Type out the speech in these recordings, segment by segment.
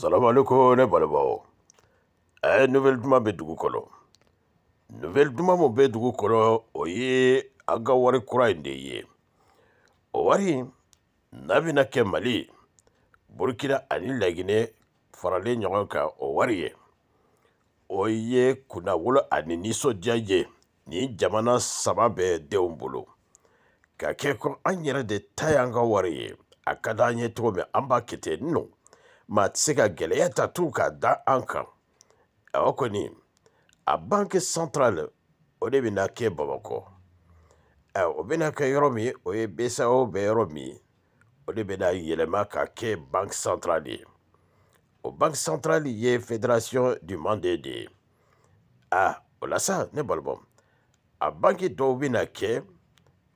salamualeykum ne balibaw a ye eh, nuvɛli duman bɛ dugu kɔnɔ nuvɛli duman min bɛ dugu kɔnɔ o ye an ka wari kura in de ye o wari n'a bɛna kɛ mali burukina ani laginɛ faralen ɲɔgɔn kan o wari ye o ye kunnawolo ani nisɔndiya ye nin jamana saba bɛɛ denw bolo ka kɛ ko an yɛrɛ de ta y'an ka wari ye a ka di an ye cogo min an b'a kɛ ten nɔ maa tɛ se ka gɛlɛya ta tu ka da an kan awɔ kɔni a banki santarali o de bɛna kɛ bamakɔ o bɛna kɛ yɔrɔ min o ye bsao bɛ yɔrɔ min o de bɛna yɛlɛma ka kɛ banki santarali ye o banki santarali ye fédération du monde de ye a o la sa ne balibɔ a banki dɔw bɛna kɛ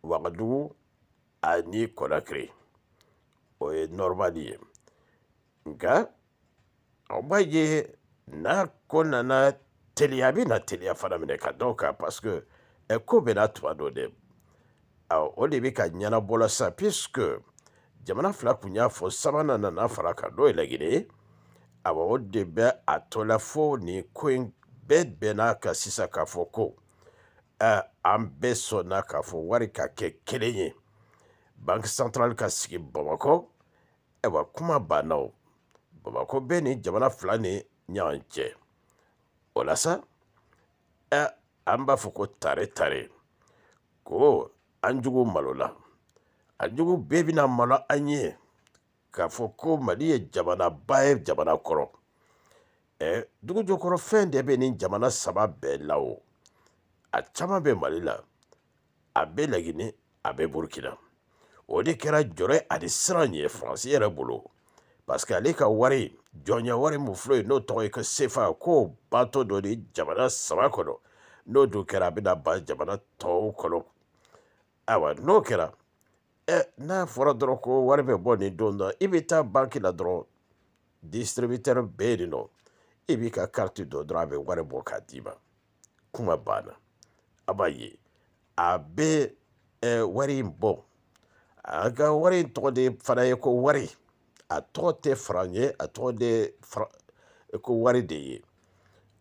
wagadugu ani konakiri o ye nɔrɔmali ye. nka aw b'a ye n'a ko nana teliya a bɛna teliya fana minɛ ka dɔw kan paseke ɛ ko bɛ n'a tuma dɔ dɛ ɔ o de bɛ ka ɲɛnabɔ la sisan puisque jamana fila tun y'a fɔ sabanan nana fara kan n'o ye laginɛ ye awɔ o de bɛ a tɔ la fo nin ko in bɛɛ bɛnna kan sisan k'a fɔ ko ɛ euh, an bɛɛ sɔnna k'a fɔ wari ka kɛ kelen ye banki santarali ka sigi bamakɔ ayiwa eh kuma banna o. bamakɔ bɛ ni jamana fila ni ɲɔgɔn cɛ o la sa ɛ an b'a fɔ ko tare tare ko an jugu malo la a jugu bɛɛ bɛna malo an ye k'a fɔ ko mali ye jamanaba ye jamana kɔrɔ ɛ dugu jɔkɔrɔ fɛn de bɛ nin jamana saba bɛɛ la o a caman bɛ mali la a bɛ laginɛ a bɛ burukina o de kɛra jɔrɔ ye ani siran ye faransi yɛrɛ bolo parce que ale ka wari jɔnya wari mun filɛ yen n'o tɔgɔ ye ko sefa k'o bato dɔ de jamana saba kɔnɔ n'o dun kɛra a bɛna eh, ban jamana tɔw kɔnɔ ayiwa n'o kɛra ɛ n'a fɔra dɔrɔn ko wari bɛ bɔ nin don na i bɛ taa banki la dɔrɔn distributɛri bɛ yen nɔ i b'i ka kariti dɔ dɔrɔn a bɛ wari bɔ k'a d'i ma kuma banna a b'a ye a bɛ ɛ wari in bɔ a ka wari in tɔgɔ de fana ye ko wari. a tɔgɔ tɛ fara ye a tɔgɔ de ko wari de ye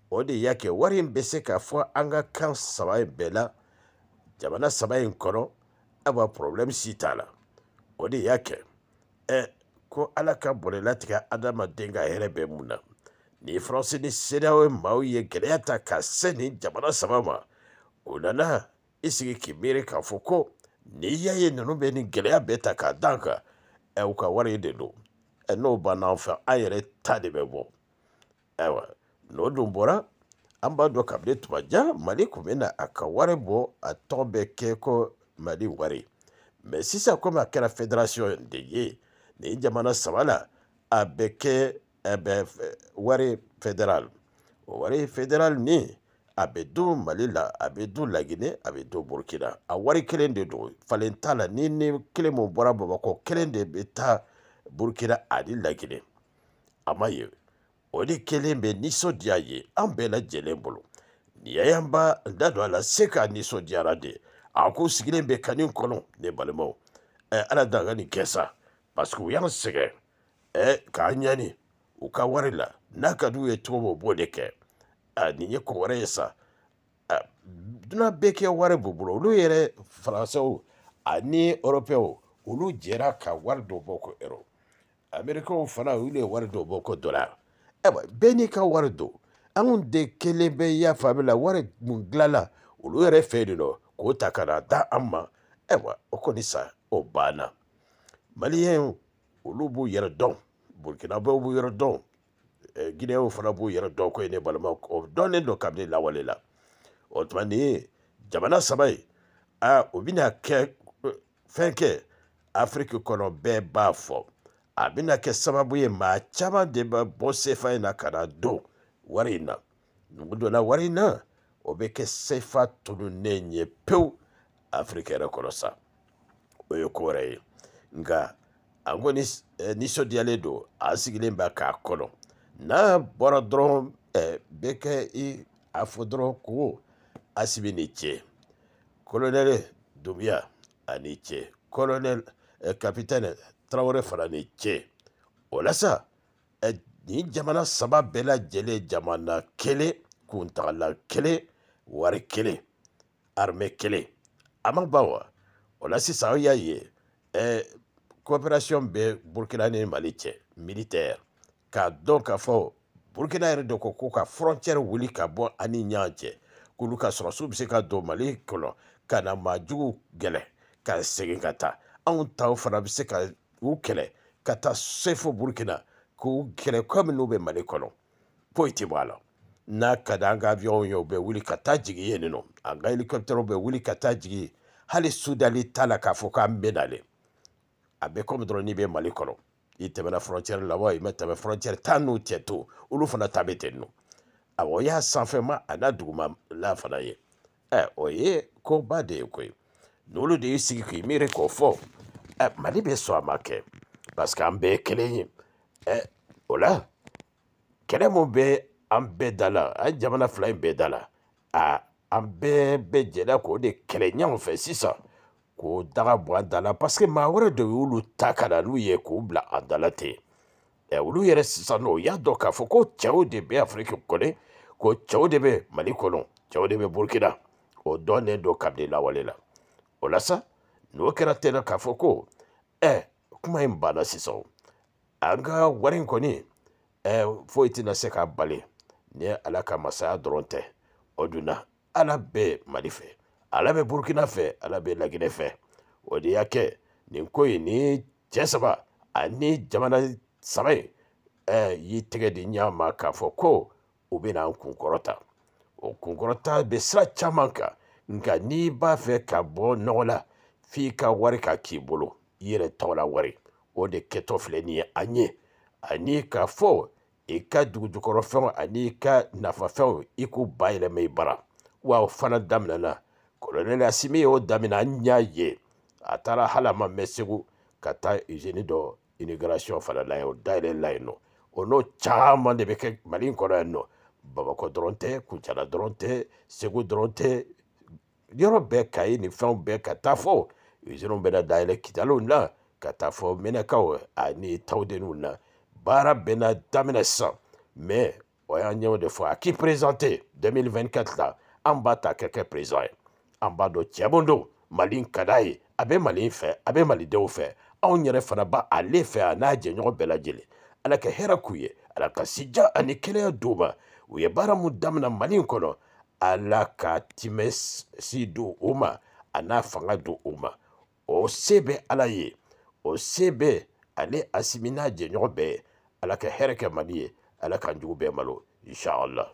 o de y'a kɛ wari in bɛ se ka fɔ an ka kan saba in bɛɛ la jamana saba in kɔnɔ aba porobilɛmu si t'a la o de y'a kɛ ɛ ko ala ka bɔnɛlatigɛ adamaden ka hɛrɛ bɛ mun na ni faransi ni seerew ye maaw ye gɛlɛya ta ka se nin jamana saba ma o nana i sigi k'i miiri k'a fɔ ko n'i y'a ye ninnu bɛ nin gɛlɛya bɛɛ ta k'a dan kan ɛ u ka wari de don n'o banna an fɛ an yɛrɛ ta de bɛ bɔ ayiwa n'o dun bɔra an b'a dɔn kabini tumaja mali tun bɛ na a ka wari bɔ a tɔgɔ bɛ kɛ ko mali wari mɛ sisan komi a kɛra federation de ye nin jamana saba la a bɛ kɛ a bɛ wari federal o wari federal ni a bɛ dun mali la a bɛ dun laginɛ a bɛ dun burukina a wari kelen de don falen t'a la ni ni kelen mun bɔra bamakɔ kelen de bɛ taa burukina ani lagine a ma ye o de kelen bɛ nisɔndiya ye an bɛɛ lajɛlen bolo nin ya y'an ba da don a la se k'a nisɔndiyara de a ko sigilen bɛ kani kɔnɔ ne balimaw ɛ ala dan ka nin kɛ sa parce que u y'an sɛgɛn ɛ k'an ɲani u ka wari la n'a ka d'u ye cogo min u b'o de kɛ ɛ nin ye ko wɛrɛ ye sa ɛ dunan bɛɛ kɛ wari b'u bolo olu yɛrɛ faransɛw ani ɔrɔpɛw olu jɛra ka wari dɔ bɔ ko ɛrɔ amerikɛw fana olu ye wari dɔw bɔ ko dolar ayiwa bɛɛ n'i ka wari don anw de kelen bɛ i y'a faamu la wari mun dilala olu yɛrɛ fɛ yen nɔ k'o ta ka na da an ma ayiwa o kɔni sa o banna maliyɛn olu b'u yɛrɛ dɔn burukinabew b'u yɛrɛ dɔn gineyaw fana b'u yɛrɛ dɔn ko ye ne balima o dɔnnen don kabini lawale la o tuma nin ye jamana saba ye aa o bɛna kɛ fɛn kɛ afiriki kɔnɔ bɛɛ b'a fɔ a bɛna kɛ sababu ye maa caman de bɛ bɔ sefa in eh, na ka na don wari in na nugu donna wari in na o bɛ kɛ sefa tununnen ye pewu afirika yɛrɛ kɔnɔ sa o ye ko wɛrɛ ye nka a ko nisɔndiyalen don a sigilen bɛ k'a kɔnɔ n'a bɔra dɔrɔn ɛ eh, bɛ kɛ i a fɔ dɔrɔn ko asibi ni ce kolonɛli dubuya ani ce kolonɛli eh, kapitɛni tarawele fana ni cɛ o la sa nin jamana saba bɛɛ lajɛlen jamana kelen kuntagala kelen wari kelen arme kelen a ma ban wa o la sisan an y'a ye eh, coopération bɛ burkina ni mali cɛ militaire k'a dɔn k'a fɔ burkina yɛrɛ dɔ ko ko ka frontière wuli ka bɔ ani ɲɔgɔn cɛ k'olu ka sɔrɔsiw bɛ se ka don mali kɔnɔ ka na maajugu gɛlɛ ka segin ka taa anw taw fana bɛ se ka k'u kɛlɛ ka taa se fo burukina k'u kɛlɛ komi n'u bɛ mali kɔnɔ foyi tɛ bɔ a la n'a ka di an ka avion ye u bɛ wuli ka taa jigin yen nɔ an ka hélicoptère bɛ wuli ka taa jigin hali sudali t'a la k'a fɔ k'an bɛ nalen a bɛ komi dɔrɔn n'i bɛ mali kɔnɔ i tɛmɛna frontière la wa i ma tɛmɛ frontière tan n'u cɛ to olu fana ta bɛ ten nɔ awɔ i y'a sanfɛma a n'a duguma la fana ye ɛ o ye koba de ye koyi n'olu de y'i sigi k'i miiri k'o fɔ Eh, mali bɛ sɔn a ma kɛ parce que an bɛɛ ye kelen ye ɛ eh, o la kɛlɛ min bɛ an bɛɛ da la an jamana fila in bɛɛ da la a ah, an bɛɛ bɛ jɛra k'o de kɛlɛ ɲɛw fɛ sisan k'o daga bɔ an da la parce que maa wɛrɛ de y'olu ta ka na n'u ye k'u bila an da la ten ɛ eh, olu yɛrɛ sisan nɔ u y'a dɔn k'a fɔ ko cɛw de bɛ afiriki kɔnɔ ko cɛw de bɛ mali kɔnɔ cɛw de bɛ burukina o dɔnnen don kabini lawale la o la sa n'o kɛra tɛnɛ k'a fɔ ko Ɛ kuma in banna sisan an ka wari in kɔni foyi tɛna se k'a bali ni ala ka masaya dɔrɔn tɛ o donna ala bɛ mali fɛ ala bɛ burukina fɛ ala bɛ laginɛ fɛ o de y'a kɛ nin ko in ni cɛ saba ani jamana saba in y'i tɛgɛ di ɲa ma k'a fɔ ko u bɛna an kunkɔrɔta o kunkɔrɔta bɛ sira caman kan nka n'i b'a fɛ ka bɔ nɔgɔ la f'i ka wari ka k'i bolo i yɛrɛ tɔgɔ wari o de kɛtɔ filɛ nin ye an ye ani k'a fɔ i ka dugujukɔrɔfɛnw ani i ka nafafɛnw i k'u bayɛlɛma i bara wa o fana daminɛna kolonɛli asimi y'o daminɛ an y'a ye a taara hali a ma mɛn segu ka taa izini dɔ inigirasiyɔn fana la yen o dayɛlɛla yen nɔ o n'o caman de bɛ kɛ mali in kɔnɔ yan nɔ bamakɔ dɔrɔn tɛ kucala dɔrɔn tɛ segu dɔrɔn tɛ yɔrɔ bɛɛ ka nin fɛnw bɛɛ ka taa fɔ iziniw bɛna dayɛlɛ kitalew la ka taa fɔ mɛnɛkaw ani tawudenninw na baara bɛna daminɛ sisan mɛ o y'an ɲɛw de fɔ a k'i perezante 2024 la an b'a ta ka kɛ perezan ye an b'a dɔn cɛ mun don mali ka d'a ye a bɛ mali fɛ a bɛ malidenw fɛ anw yɛrɛ fana ba ale fɛ a n'a jɛɲɔgɔn bɛɛ lajɛlen ala ka hɛrɛ k'u ye ala ka sija ani kɛnɛya d'u ma u ye baara mun daminɛ mali in kɔnɔ ala ka timɛ si di u ma a n'a fanga di u ma o se bɛ ala ye o se bɛ ale asimi n'a jɛɲɔgɔn bɛɛ ala ka hɛrɛ kɛ mali ye ala k'an jugu bɛɛ malo inshallah